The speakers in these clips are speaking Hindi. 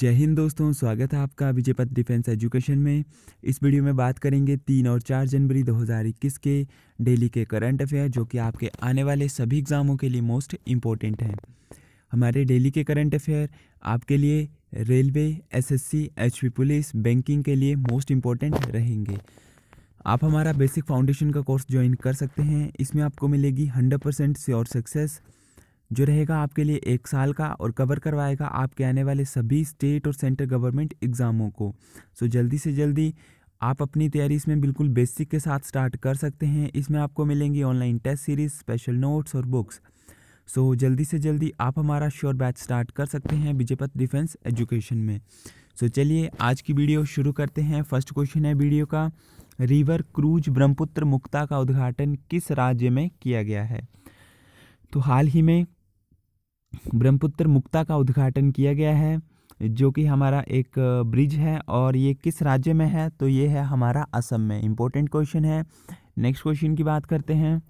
जय हिंद दोस्तों स्वागत है आपका विजयपत डिफेंस एजुकेशन में इस वीडियो में बात करेंगे तीन और चार जनवरी 2021 के डेली के करंट अफेयर जो कि आपके आने वाले सभी एग्ज़ामों के लिए मोस्ट इम्पोर्टेंट हैं हमारे डेली के करंट अफेयर आपके लिए railway SSC HP police banking के लिए मोस्ट इम्पोर्टेंट रहेंगे आप हमारा बेसिक फाउंडेशन का कोर्स ज्वाइन कर सकते हैं इसमें आपको मिलेगी हंड्रेड परसेंट सक्सेस जो रहेगा आपके लिए एक साल का और कवर करवाएगा आपके आने वाले सभी स्टेट और सेंट्रल गवर्नमेंट एग्ज़ामों को सो जल्दी से जल्दी आप अपनी तैयारी इसमें बिल्कुल बेसिक के साथ स्टार्ट कर सकते हैं इसमें आपको मिलेंगी online test series special notes और बुक्स सो so, जल्दी से जल्दी आप हमारा श्योर बैच स्टार्ट कर सकते हैं विजयपत डिफेंस एजुकेशन में सो so, चलिए आज की वीडियो शुरू करते हैं फर्स्ट क्वेश्चन है वीडियो का रिवर क्रूज ब्रह्मपुत्र मुक्ता का उद्घाटन किस राज्य में किया गया है तो हाल ही में ब्रह्मपुत्र मुक्ता का उद्घाटन किया गया है जो कि हमारा एक ब्रिज है और ये किस राज्य में है तो ये है हमारा असम में इम्पोर्टेंट क्वेश्चन है नेक्स्ट क्वेश्चन की बात करते हैं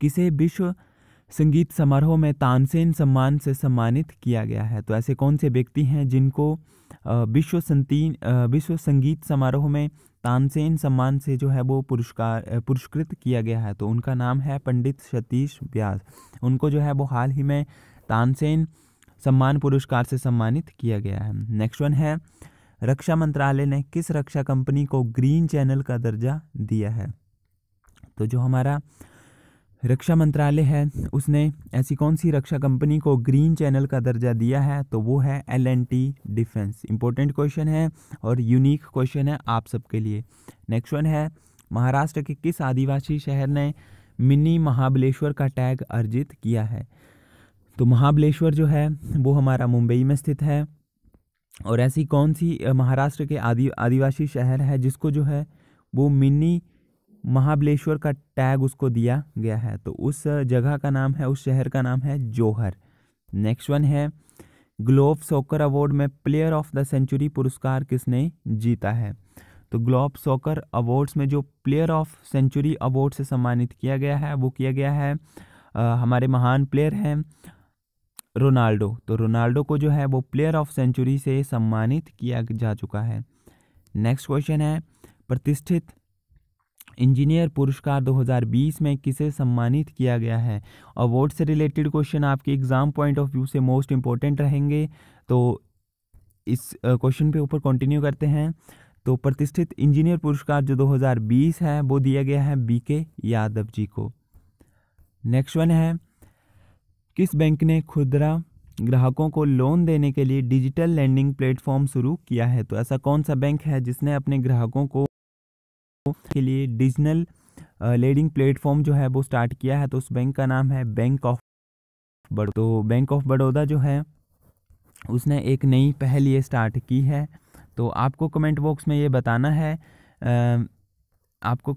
किसे विश्व संगीत समारोह में तानसेन सम्मान से सम्मानित किया गया है तो ऐसे कौन से व्यक्ति हैं जिनको विश्व संतीन विश्व संगीत समारोह में तानसेन सम्मान से जो है वो पुरस्कार पुरस्कृत किया गया है तो उनका नाम है पंडित सतीश व्यास उनको जो है वो हाल ही में तानसेन सम्मान पुरस्कार से सम्मानित किया गया है नेक्स्ट वन है रक्षा मंत्रालय ने किस रक्षा कंपनी को ग्रीन चैनल का दर्जा दिया है तो जो हमारा रक्षा मंत्रालय है उसने ऐसी कौन सी रक्षा कंपनी को ग्रीन चैनल का दर्जा दिया है तो वो है L and T defence important question है और यूनिक क्वेश्चन है आप सबके लिए नेक्स्ट वन है महाराष्ट्र के किस आदिवासी शहर ने मिनी महाबलेश्वर का टैग अर्जित किया है तो महाबलेश्वर जो है वो हमारा मुंबई में स्थित है और ऐसी कौन सी महाराष्ट्र के आदि आदिवासी शहर है जिसको जो है वो मिनी महाबलेश्वर का टैग उसको दिया गया है तो उस जगह का नाम है उस शहर का नाम है जोहर नेक्स्ट वन है ग्लोब सॉकर अवार्ड में प्लेयर ऑफ द सेंचुरी पुरस्कार किसने जीता है तो ग्लोब सॉकर अवार्ड्स में जो प्लेयर ऑफ सेंचुरी अवार्ड से सम्मानित किया गया है वो किया गया है आ, हमारे महान प्लेयर हैं रोनाल्डो तो रोनाल्डो को जो है वो प्लेयर ऑफ सेंचुरी से सम्मानित किया जा चुका है नेक्स्ट क्वेश्चन है प्रतिष्ठित इंजीनियर पुरस्कार 2020 में किसे सम्मानित किया गया है अवार्ड से रिलेटेड क्वेश्चन आपके एग्जाम पॉइंट ऑफ व्यू से मोस्ट इंपॉर्टेंट रहेंगे तो इस क्वेश्चन पे ऊपर कंटिन्यू करते हैं तो प्रतिष्ठित इंजीनियर पुरस्कार जो 2020 है वो दिया गया है बी के यादव जी को नेक्स्ट वन है किस बैंक ने खुदरा ग्राहकों को लोन देने के लिए डिजिटल लैंडिंग प्लेटफॉर्म शुरू किया है तो ऐसा कौन सा बैंक है जिसने अपने ग्राहकों को के लिए डिजिटल लेडिंग प्लेटफॉर्म जो है वो स्टार्ट किया है तो उस बैंक का नाम है बैंक ऑफ बड़ो तो बैंक ऑफ बड़ौदा जो है उसने एक नई पहल ये स्टार्ट की है तो आपको कमेंट बॉक्स में ये बताना है आपको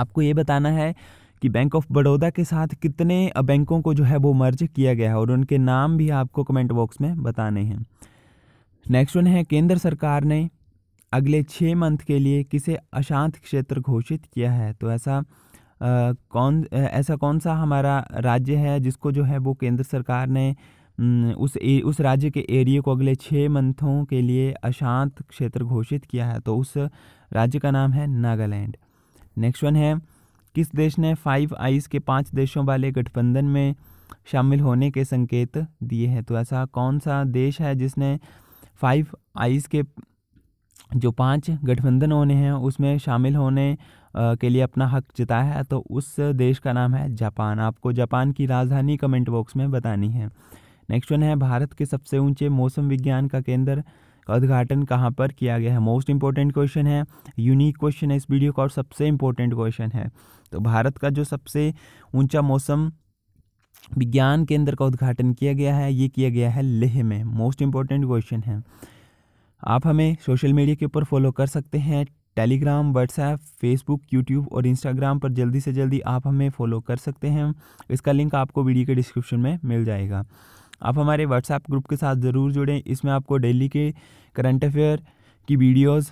आपको ये बताना है कि बैंक ऑफ बड़ौदा के साथ कितने बैंकों को जो है वो मर्ज किया गया है और उनके नाम भी आपको कमेंट बॉक्स में बताने हैं नेक्स्ट वन है केंद्र सरकार ने अगले छः मंथ के लिए किसे अशांत क्षेत्र घोषित किया है तो ऐसा आ, कौन ऐसा कौन सा हमारा राज्य है जिसको जो है वो केंद्र सरकार ने उस ए, उस राज्य के एरिया को अगले छः मंथों के लिए अशांत क्षेत्र घोषित किया है तो उस राज्य का नाम है नागालैंड नेक्स्ट वन है किस देश ने फाइव आइज के पांच देशों वाले गठबंधन में शामिल होने के संकेत दिए हैं तो ऐसा कौन सा देश है जिसने फाइव आइज़ के जो पांच गठबंधन होने हैं उसमें शामिल होने के लिए अपना हक जताया है तो उस देश का नाम है जापान आपको जापान की राजधानी कमेंट बॉक्स में बतानी है नेक्स्ट वन है भारत के सबसे ऊंचे मौसम विज्ञान का केंद्र का उद्घाटन कहाँ पर किया गया है मोस्ट इम्पॉर्टेंट क्वेश्चन है यूनिक क्वेश्चन है इस वीडियो का और सबसे इम्पोर्टेंट क्वेश्चन है तो भारत का जो सबसे ऊंचा मौसम विज्ञान केंद्र का उद्घाटन किया गया है ये किया गया है लेह में मोस्ट इंपॉर्टेंट क्वेश्चन है आप हमें सोशल मीडिया के ऊपर फॉलो कर सकते हैं टेलीग्राम व्हाट्सएप फेसबुक यूट्यूब और इंस्टाग्राम पर जल्दी से जल्दी आप हमें फॉलो कर सकते हैं इसका लिंक आपको वीडियो के डिस्क्रिप्शन में मिल जाएगा आप हमारे व्हाट्सएप ग्रुप के साथ ज़रूर जुड़ें इसमें आपको डेली के करंट अफेयर की वीडियोज़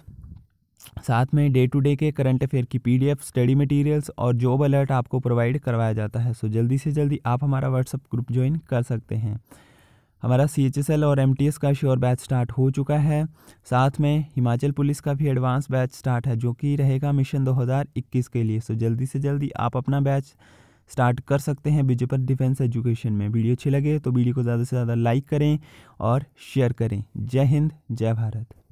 साथ में डे टू डे के करंट अफेयर की पीडीएफ स्टडी मटेरियल्स और जॉब अलर्ट आपको प्रोवाइड करवाया जाता है सो जल्दी से जल्दी आप हमारा व्हाट्सअप ग्रुप ज्वाइन कर सकते हैं हमारा सी और एम का श्योर बैच स्टार्ट हो चुका है साथ में हिमाचल पुलिस का भी एडवांस बैच स्टार्ट है जो कि रहेगा मिशन 2021 के लिए सो जल्दी से जल्दी आप अपना बैच स्टार्ट कर सकते हैं बीजेपर डिफेंस एजुकेशन में वीडियो अच्छी लगे तो वीडियो को ज़्यादा से ज़्यादा लाइक करें और शेयर करें जय हिंद जय भारत